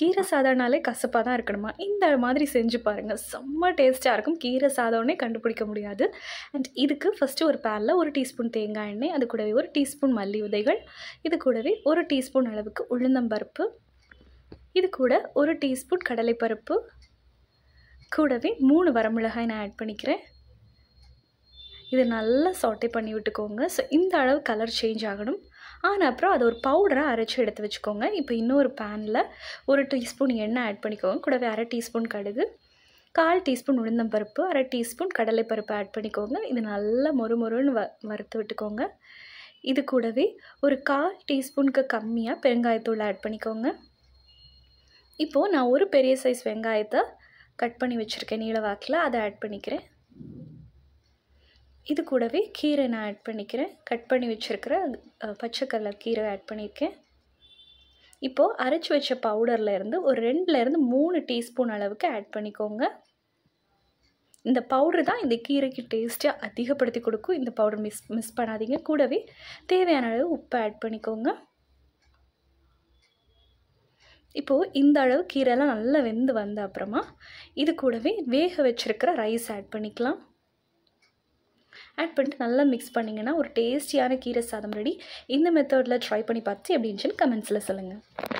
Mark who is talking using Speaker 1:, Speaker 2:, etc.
Speaker 1: கீரை சாதம்னாலே கசப்பாக தான் இருக்கணுமா இந்த மாதிரி செஞ்சு பாருங்கள் செம்ம டேஸ்ட்டாக இருக்கும் கீரை சாதம்னே கண்டுபிடிக்க முடியாது அண்ட் இதுக்கு ஃபஸ்ட்டு ஒரு பேனில் ஒரு டீஸ்பூன் தேங்காய் எண்ணெய் அது கூடவே ஒரு டீஸ்பூன் மல்லி விதைகள் இது கூடவே ஒரு டீஸ்பூன் அளவுக்கு உளுந்தம்பருப்பு இது கூட ஒரு டீஸ்பூன் கடலைப்பருப்பு கூடவே மூணு வரமிளகாய் நான் ஆட் பண்ணிக்கிறேன் இது நல்லா சாட்டை பண்ணி விட்டுக்கோங்க ஸோ இந்த அளவு கலர் சேஞ்ச் ஆகணும் ஆனால் அப்புறம் அதை ஒரு பவுடராக அரைச்சி எடுத்து வச்சுக்கோங்க இப்போ இன்னொரு பேனில் ஒரு டீஸ்பூன் எண்ணெய் ஆட் பண்ணிக்கோங்க கூடவே அரை டீஸ்பூன் கடுகு கால் டீஸ்பூன் உளுந்தம்பருப்பு அரை டீஸ்பூன் கடலைப்பருப்பு ஆட் பண்ணிக்கோங்க இது நல்லா மொறுன்னு வ வறுத்து விட்டுக்கோங்க இது கூடவே ஒரு கால் டீஸ்பூனுக்கு கம்மியாக பெருங்காயத்தூள் ஆட் பண்ணிக்கோங்க இப்போது நான் ஒரு பெரிய சைஸ் வெங்காயத்தை கட் பண்ணி வச்சுருக்கேன் நீள வாக்கில் அதை ஆட் பண்ணிக்கிறேன் இது கூடவே கீரை நான் ஆட் பண்ணிக்கிறேன் கட் பண்ணி வச்சுருக்கிற பச்சை கலர் கீரை ஆட் பண்ணியிருக்கேன் இப்போது அரைச்சி வச்ச பவுடரில் இருந்து ஒரு ரெண்டுலேருந்து மூணு டீஸ்பூன் அளவுக்கு ஆட் பண்ணிக்கோங்க இந்த பவுடர் தான் இந்த கீரைக்கு டேஸ்ட்டாக அதிகப்படுத்தி கொடுக்கும் இந்த பவுடர் மிஸ் மிஸ் பண்ணாதீங்க கூடவே தேவையான அளவு உப்பு ஆட் பண்ணிக்கோங்க இப்போது இந்த அளவு கீரைலாம் நல்லா வெந்து வந்த அப்புறமா இது கூடவே வேக வச்சுருக்கிற ரைஸ் ஆட் பண்ணிக்கலாம் ஆட் பண்ணிட்டு நல்லா மிக்ஸ் பண்ணிங்கன்னா ஒரு டேஸ்டியான கீரை சாதம் ரெடி இந்த மெத்தடில் ட்ரை பண்ணி பார்த்து எப்படின்னு சொல்லி கமெண்ட்ஸில் சொல்லுங்கள்